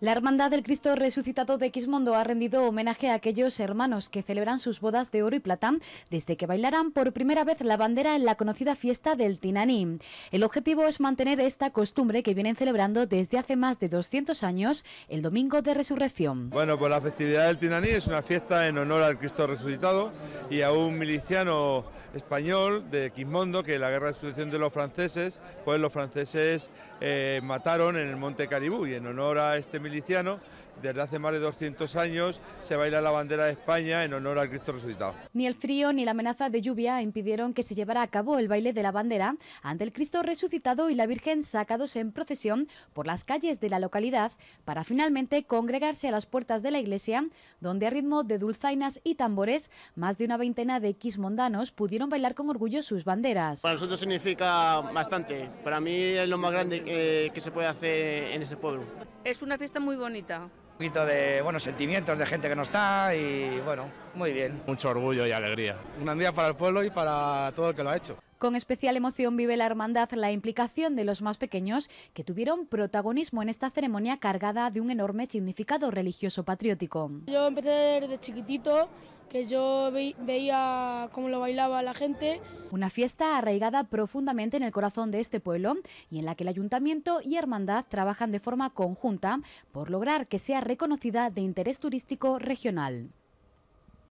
La Hermandad del Cristo Resucitado de Quismondo ha rendido homenaje a aquellos hermanos que celebran sus bodas de oro y plata desde que bailaran por primera vez la bandera en la conocida fiesta del Tinaní. El objetivo es mantener esta costumbre que vienen celebrando desde hace más de 200 años, el Domingo de Resurrección. Bueno, pues la festividad del Tinaní es una fiesta en honor al Cristo Resucitado y a un miliciano español de Quismondo que en la guerra de sucesión de los franceses, pues los franceses eh, mataron en el Monte Caribú y en honor a este miliciano desde hace más de 200 años se baila la bandera de España en honor al Cristo resucitado. Ni el frío ni la amenaza de lluvia impidieron que se llevara a cabo el baile de la bandera ante el Cristo resucitado y la Virgen sacados en procesión por las calles de la localidad para finalmente congregarse a las puertas de la iglesia, donde a ritmo de dulzainas y tambores, más de una veintena de quismondanos pudieron bailar con orgullo sus banderas. Para nosotros significa bastante. Para mí es lo más grande que, que se puede hacer en ese pueblo. Es una fiesta muy bonita poquito de buenos sentimientos de gente que no está y bueno, muy bien. Mucho orgullo y alegría. Un día para el pueblo y para todo el que lo ha hecho. Con especial emoción vive la hermandad la implicación de los más pequeños que tuvieron protagonismo en esta ceremonia cargada de un enorme significado religioso patriótico. Yo empecé desde chiquitito que yo veía cómo lo bailaba la gente. Una fiesta arraigada profundamente en el corazón de este pueblo y en la que el ayuntamiento y hermandad trabajan de forma conjunta por lograr que sea reconocida de interés turístico regional.